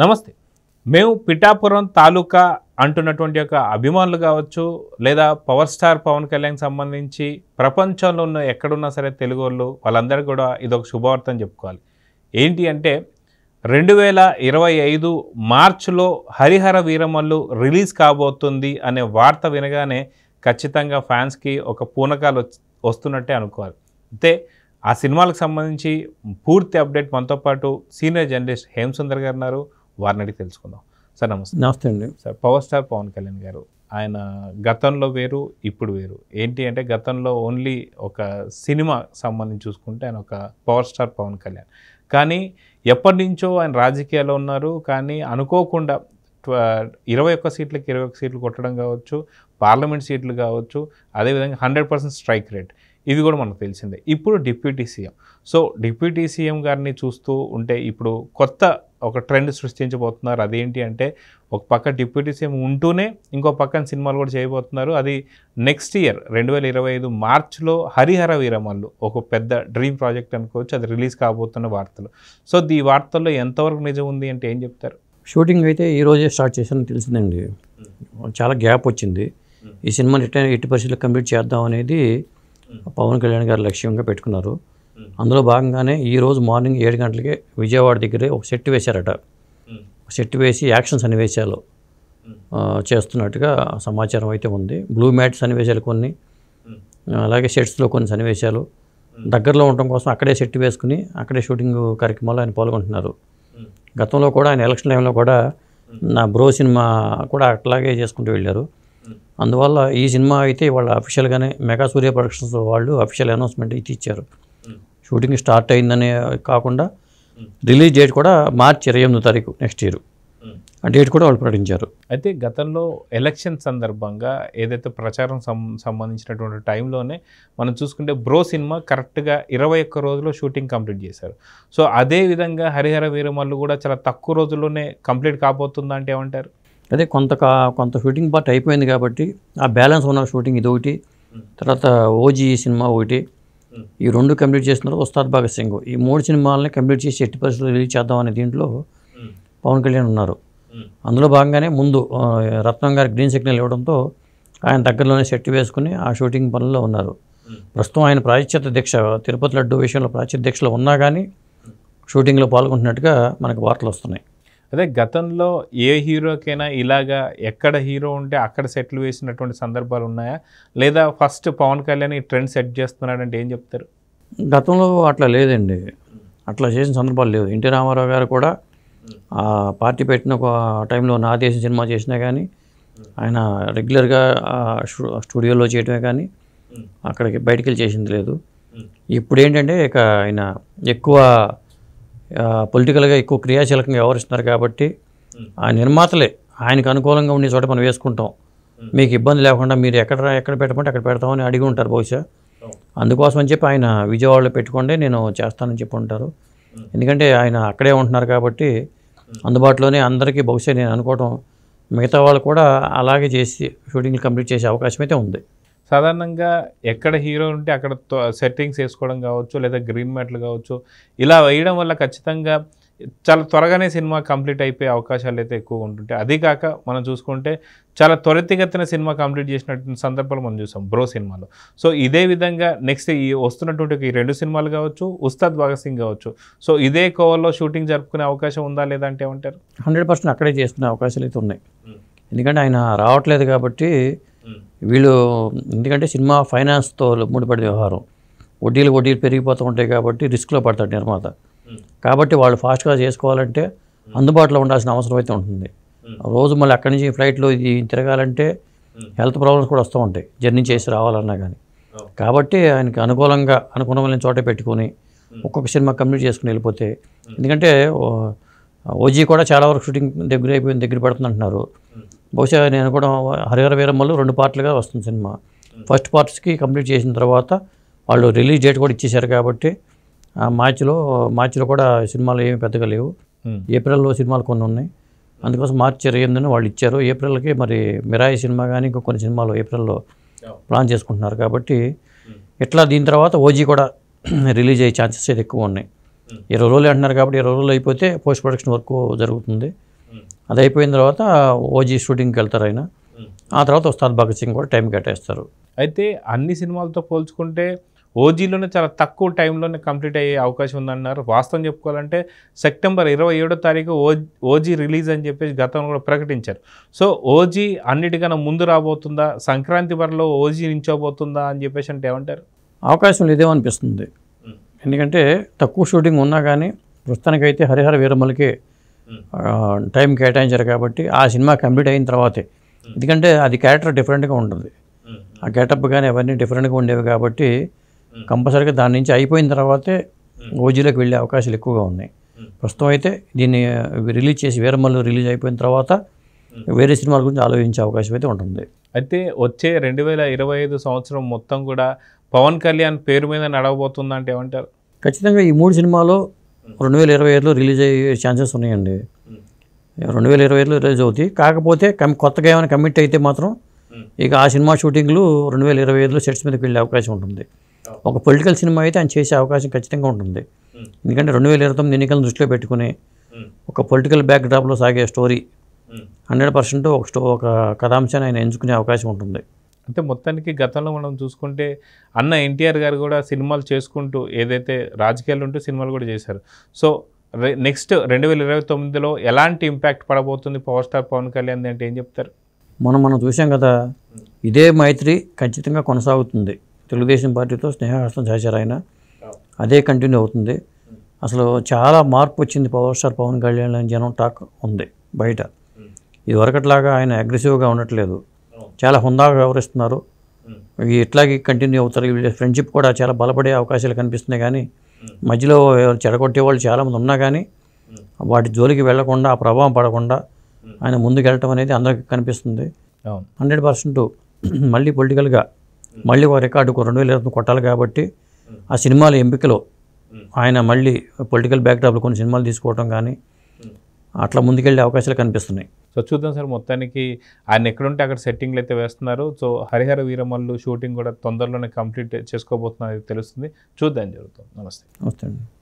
నమస్తే మేము పిఠాపురం తాలూకా అంటున్నటువంటి యొక్క అభిమానులు కావచ్చు లేదా పవర్ స్టార్ పవన్ కళ్యాణ్ సంబంధించి ప్రపంచంలో ఉన్న ఎక్కడున్నా సరే తెలుగు వాళ్ళు వాళ్ళందరూ కూడా ఇదొక శుభవార్త చెప్పుకోవాలి ఏంటి అంటే రెండు వేల ఇరవై ఐదు మార్చిలో హరిహర వీరమల్లు రిలీజ్ కాబోతుంది అనే వార్త వినగానే ఖచ్చితంగా ఫ్యాన్స్కి ఒక పూనకాలు వస్తున్నట్టే అనుకోవాలి అయితే ఆ సినిమాలకు సంబంధించి పూర్తి అప్డేట్ మనతో పాటు సీనియర్ జర్నలిస్ట్ హేమసుందర్ గారు ఉన్నారు వారిని అడిగి తెలుసుకుందాం సార్ నమస్తే నమస్తే అండి sir power star Pawan Kalyan గారు ఆయన గతంలో వేరు ఇప్పుడు వేరు ఏంటి అంటే గతంలో ఓన్లీ ఒక సినిమా సంబంధించి చూసుకుంటే ఆయన ఒక పవర్ స్టార్ పవన్ కళ్యాణ్ కానీ ఎప్పటి నుంచో ఆయన రాజకీయాల్లో ఉన్నారు కానీ అనుకోకుండా ఇరవై ఒక్క సీట్లకి ఇరవై ఒక్క సీట్లు కొట్టడం కావచ్చు పార్లమెంట్ సీట్లు కావచ్చు అదేవిధంగా హండ్రెడ్ పర్సెంట్ స్ట్రైక్ రేట్ ఇది కూడా మనకు తెలిసిందే ఇప్పుడు deputy CM so deputy CM గారిని చూస్తూ ఉంటే ఇప్పుడు కొత్త ఒక ట్రెండ్ సృష్టించబోతున్నారు అదేంటి అంటే ఒక పక్క డిప్యూటీ సీఎం ఉంటూనే ఇంకో పక్కన సినిమాలు కూడా చేయబోతున్నారు అది నెక్స్ట్ ఇయర్ రెండు వేల ఇరవై ఐదు మార్చ్లో హరిహర వీరమల్లు ఒక పెద్ద డ్రీమ్ ప్రాజెక్ట్ అనుకోవచ్చు అది రిలీజ్ కాబోతున్న వార్తలు సో ఈ వార్తల్లో ఎంతవరకు నిజం ఉంది అంటే ఏం చెప్తారు షూటింగ్ అయితే ఈరోజే స్టార్ట్ చేశానని తెలిసిందండి చాలా గ్యాప్ వచ్చింది ఈ సినిమాని ఎట్టి పరిస్థితుల్లో కంప్లీట్ చేద్దాం అనేది పవన్ కళ్యాణ్ గారు లక్ష్యంగా పెట్టుకున్నారు అందులో భాగంగానే ఈరోజు మార్నింగ్ ఏడు గంటలకి విజయవాడ దగ్గరే ఒక సెట్ వేశారట సెట్ వేసి యాక్షన్ సన్నివేశాలు చేస్తున్నట్టుగా సమాచారం అయితే ఉంది బ్లూ మ్యాట్ సన్నివేశాలు కొన్ని అలాగే సెట్స్లో కొన్ని సన్నివేశాలు దగ్గరలో ఉండటం కోసం అక్కడే సెట్ వేసుకుని అక్కడే షూటింగ్ కార్యక్రమాల్లో ఆయన పాల్గొంటున్నారు గతంలో కూడా ఆయన ఎలక్షన్ టైంలో కూడా నా బ్రో సినిమా కూడా అట్లాగే చేసుకుంటూ వెళ్ళారు అందువల్ల ఈ సినిమా అయితే వాళ్ళ అఫీషియల్గానే మెగా సూర్య ప్రొడక్షన్స్ వాళ్ళు అఫీషియల్ అనౌన్స్మెంట్ అయితే ఇచ్చారు షూటింగ్ స్టార్ట్ అయిందనే కాకుండా రిలీజ్ డేట్ కూడా మార్చి ఇరవై ఎనిమిదో తారీఖు నెక్స్ట్ ఇయర్ ఆ డేట్ కూడా వాళ్ళు ప్రకటించారు అయితే గతంలో ఎలక్షన్ సందర్భంగా ఏదైతే ప్రచారం సంబంధించినటువంటి టైంలోనే మనం చూసుకుంటే బ్రో సినిమా కరెక్ట్గా ఇరవై ఒక్క రోజుల్లో షూటింగ్ కంప్లీట్ చేశారు సో అదే విధంగా హరిహర వీరమల్లు కూడా చాలా తక్కువ రోజుల్లోనే కంప్లీట్ కాబోతుందా అంటే ఏమంటారు అదే కొంత కొంత షూటింగ్ పార్ట్ అయిపోయింది కాబట్టి ఆ బ్యాలెన్స్ ఉన్న షూటింగ్ ఇది ఒకటి తర్వాత ఓజీ సినిమా ఒకటి ఈ రెండు కంప్లీట్ చేస్తున్నారు ఉస్తాద్ భగత్ సింగ్ ఈ మూడు సినిమాలని కంప్లీట్ చేసి ఎట్టి పరిస్థితులు రిలీజ్ చేద్దామనే దీంట్లో పవన్ కళ్యాణ్ ఉన్నారు అందులో భాగంగానే ముందు రత్నం గారి గ్రీన్ సిగ్నల్ ఇవ్వడంతో ఆయన దగ్గరలోనే సెట్ వేసుకుని ఆ షూటింగ్ పనుల్లో ఉన్నారు ప్రస్తుతం ఆయన ప్రాచిత్య దీక్ష తిరుపతి లడ్డు విషయంలో ప్రాచిత్య దీక్షలో ఉన్నా కానీ షూటింగ్లో పాల్గొంటున్నట్టుగా మనకు వార్తలు వస్తున్నాయి అదే గతంలో ఏ హీరోకైనా ఇలాగా ఎక్కడ హీరో ఉంటే అక్కడ సెటిల్ వేసినటువంటి సందర్భాలు ఉన్నాయా లేదా ఫస్ట్ పవన్ కళ్యాణ్ ఈ ట్రెండ్ సెట్ చేస్తున్నాడంటే ఏం చెప్తారు గతంలో అట్లా లేదండి అట్లా చేసిన సందర్భాలు లేవు ఎన్టీ రామారావు గారు కూడా ఆ పార్టీ పెట్టిన ఒక టైంలో నా దేశం సినిమా చేసినా కానీ ఆయన రెగ్యులర్గా స్టూడియోలో చేయటమే కానీ అక్కడికి బయటికి వెళ్ళి చేసింది లేదు ఇప్పుడు ఏంటంటే ఇక ఆయన ఎక్కువ పొలిటికల్గా ఎక్కువ క్రియాశీలకంగా వ్యవహరిస్తున్నారు కాబట్టి ఆ నిర్మాతలే ఆయనకు అనుకూలంగా ఉండే చోట మనం వేసుకుంటాం మీకు ఇబ్బంది లేకుండా మీరు ఎక్కడ ఎక్కడ పెట్టమంటే అక్కడ పెడతామని అడిగి ఉంటారు బహుశా అందుకోసం అని చెప్పి ఆయన విజయవాడలో పెట్టుకోండి నేను చేస్తానని చెప్పి ఉంటారు ఎందుకంటే ఆయన అక్కడే ఉంటున్నారు కాబట్టి అందుబాటులోనే అందరికీ బహుశా నేను అనుకోవటం మిగతా వాళ్ళు కూడా అలాగే చేసి షూటింగ్లు కంప్లీట్ చేసే అవకాశం అయితే ఉంది సాధారణంగా ఎక్కడ హీరో ఉంటే అక్కడ సెట్టింగ్స్ వేసుకోవడం కావచ్చు లేదా గ్రీన్ మ్యాట్లు కావచ్చు ఇలా వేయడం వల్ల ఖచ్చితంగా చాలా త్వరగానే సినిమా కంప్లీట్ అయిపోయే అవకాశాలు అయితే ఎక్కువ ఉంటుంటాయి అదే కాక మనం చూసుకుంటే చాలా త్వరితగతిన సినిమా కంప్లీట్ చేసినటువంటి సందర్భాలు మనం చూసాం బ్రో సినిమాలో సో ఇదే విధంగా నెక్స్ట్ ఈ వస్తున్నటువంటి ఈ రెండు సినిమాలు కావచ్చు ఉస్తాద్ భగత్ సింగ్ కావచ్చు సో ఇదే కోవల్లో షూటింగ్ జరుపుకునే అవకాశం ఉందా లేదా అంటే ఏమంటారు హండ్రెడ్ పర్సెంట్ అక్కడే చేసుకునే అవకాశాలు అయితే ఉన్నాయి ఎందుకంటే ఆయన రావట్లేదు కాబట్టి వీళ్ళు ఎందుకంటే సినిమా ఫైనాన్స్తో ముడిపడి వ్యవహారం వడ్డీలు వడ్డీలు పెరిగిపోతూ ఉంటాయి కాబట్టి రిస్క్లో పడతాడు నిర్మాత కాబట్టి వాళ్ళు ఫాస్ట్గా చేసుకోవాలంటే అందుబాటులో ఉండాల్సిన అవసరం అయితే ఉంటుంది రోజు మళ్ళీ అక్కడి నుంచి ఫ్లైట్లో ఇది తిరగాలంటే హెల్త్ ప్రాబ్లమ్స్ కూడా వస్తూ ఉంటాయి జర్నీ చేసి రావాలన్నా కానీ కాబట్టి ఆయనకి అనుకూలంగా అనుకూలమైన చోటే పెట్టుకొని ఒక్కొక్క సినిమా కంప్లీట్ చేసుకుని వెళ్ళిపోతే ఎందుకంటే ఓజీ కూడా చాలా వరకు షూటింగ్ దగ్గర అయిపోయిన దగ్గర పడుతుంది అంటున్నారు బహుశా నేను కూడా హరిహర వీరమ్మలు రెండు పార్ట్లుగా వస్తుంది సినిమా ఫస్ట్ పార్ట్స్కి కంప్లీట్ చేసిన తర్వాత వాళ్ళు రిలీజ్ డేట్ కూడా ఇచ్చేశారు కాబట్టి మార్చిలో మార్చిలో కూడా సినిమాలు ఏమి పెద్దగా లేవు ఏప్రిల్లో సినిమాలు కొన్ని ఉన్నాయి అందుకోసం మార్చి ఇరవై వాళ్ళు ఇచ్చారు ఏప్రిల్కి మరి మిరాయి సినిమా కానీ ఇంకా కొన్ని సినిమాలు ఏప్రిల్లో ప్లాన్ చేసుకుంటున్నారు కాబట్టి ఇట్లా దీని తర్వాత ఓజీ కూడా రిలీజ్ అయ్యే ఛాన్సెస్ అయితే ఎక్కువ ఉన్నాయి ఇరవై రోజులు అంటున్నారు కాబట్టి ఇరవై రోజులు అయిపోతే పోస్ట్ ప్రొడక్షన్ వర్క్ జరుగుతుంది అది అయిపోయిన తర్వాత ఓజీ షూటింగ్కి వెళ్తారు ఆయన ఆ తర్వాత ఉస్తాద్ భగత్ సింగ్ కూడా టైం కేటాయిస్తారు అయితే అన్ని సినిమాలతో పోల్చుకుంటే ఓజీలోనే చాలా తక్కువ టైంలోనే కంప్లీట్ అయ్యే అవకాశం ఉందన్నారు వాస్తవం చెప్పుకోవాలంటే సెప్టెంబర్ ఇరవై ఏడో తారీఖు ఓజీ రిలీజ్ అని చెప్పేసి గతంలో కూడా ప్రకటించారు సో ఓజీ అన్నిటికన్నా ముందు రాబోతుందా సంక్రాంతి వరలో ఓజీ నించోబోతుందా అని చెప్పేసి అంటే ఏమంటారు అవకాశం లేదేమో అనిపిస్తుంది ఎందుకంటే తక్కువ షూటింగ్ ఉన్నా కానీ ప్రస్తుతానికైతే హరిహర వీరమలకే టైం కేటాయించారు కాబట్టి ఆ సినిమా కంప్లీట్ అయిన తర్వాతే ఎందుకంటే అది క్యారెక్టర్ డిఫరెంట్గా ఉంటుంది ఆ గెటప్ కానీ అవన్నీ డిఫరెంట్గా ఉండేవి కాబట్టి కంపల్సరీగా దాని నుంచి అయిపోయిన తర్వాతే ఓజీలోకి వెళ్ళే అవకాశాలు ఎక్కువగా ఉన్నాయి ప్రస్తుతం అయితే దీన్ని రిలీజ్ చేసి వేరే మళ్ళీ రిలీజ్ అయిపోయిన తర్వాత వేరే సినిమాల గురించి ఆలోచించే అవకాశం అయితే ఉంటుంది అయితే వచ్చే రెండు వేల ఇరవై ఐదు సంవత్సరం మొత్తం కూడా పవన్ కళ్యాణ్ పేరు మీద నడవబోతుందంటే ఏమంటారు ఖచ్చితంగా ఈ మూడు సినిమాలో రెండు వేల ఇరవై ఐదులో రిలీజ్ అయ్యే ఛాన్సెస్ ఉన్నాయండి రెండు వేల ఇరవై ఐదులో రిలీజ్ అవుతాయి కాకపోతే కమి కొత్తగా ఏమైనా కమిట్ అయితే మాత్రం ఇక ఆ సినిమా షూటింగ్లు రెండు వేల ఇరవై ఐదులో సెట్స్ మీదకి వెళ్ళే అవకాశం ఉంటుంది ఒక పొలిటికల్ సినిమా అయితే ఆయన చేసే అవకాశం ఖచ్చితంగా ఉంటుంది ఎందుకంటే రెండు వేల ఇరవై తొమ్మిది ఎన్నికలను దృష్టిలో పెట్టుకుని ఒక పొలిటికల్ బ్యాక్ డ్రాప్లో సాగే స్టోరీ హండ్రెడ్ పర్సెంట్ ఒక స్టో ఒక కథాంశాన్ని ఆయన ఎంచుకునే అవకాశం ఉంటుంది అంటే మొత్తానికి గతంలో మనం చూసుకుంటే అన్న ఎన్టీఆర్ గారు కూడా సినిమాలు చేసుకుంటూ ఏదైతే రాజకీయాలు ఉంటూ సినిమాలు కూడా చేశారు సో నెక్స్ట్ రెండు వేల ఇరవై తొమ్మిదిలో ఎలాంటి ఇంపాక్ట్ పడబోతుంది పవర్ స్టార్ పవన్ కళ్యాణ్ అంటే ఏం చెప్తారు మనం మనం చూసాం కదా ఇదే మైత్రి ఖచ్చితంగా కొనసాగుతుంది తెలుగుదేశం పార్టీతో స్నేహహస్తం చేశారు ఆయన అదే కంటిన్యూ అవుతుంది అసలు చాలా మార్పు వచ్చింది పవర్ స్టార్ పవన్ కళ్యాణ్ అని జనం టాక్ ఉంది బయట ఇదివరకట్లాగా ఆయన అగ్రెసివ్గా ఉండట్లేదు చాలా హుందాగా వ్యవహరిస్తున్నారు ఇట్లాగే కంటిన్యూ అవుతారు వీళ్ళ ఫ్రెండ్షిప్ కూడా చాలా బలపడే అవకాశాలు కనిపిస్తున్నాయి కానీ మధ్యలో చెడగొట్టే వాళ్ళు చాలామంది ఉన్నా కానీ వాటి జోలికి వెళ్లకుండా ఆ ప్రభావం పడకుండా ఆయన ముందుకెళ్ళటం అనేది అందరికీ కనిపిస్తుంది హండ్రెడ్ పర్సెంట్ మళ్ళీ పొలిటికల్గా మళ్ళీ ఒక రికార్డుకు రెండు వేల ఇరవై కొట్టాలి కాబట్టి ఆ సినిమాల ఎంపికలో ఆయన మళ్ళీ పొలిటికల్ బ్యాక్డ్రాప్లో కొన్ని సినిమాలు తీసుకోవడం కానీ అట్లా ముందుకెళ్ళే అవకాశాలు కనిపిస్తున్నాయి సో చూద్దాం సార్ మొత్తానికి ఆయన ఎక్కడుంటే అక్కడ సెట్టింగ్లు అయితే వేస్తున్నారు సో హరిహర వీరమల్లు షూటింగ్ కూడా తొందరలోనే కంప్లీట్ చేసుకోబోతున్నారు తెలుస్తుంది చూద్దాం జరుగుతుంది నమస్తే నమస్తే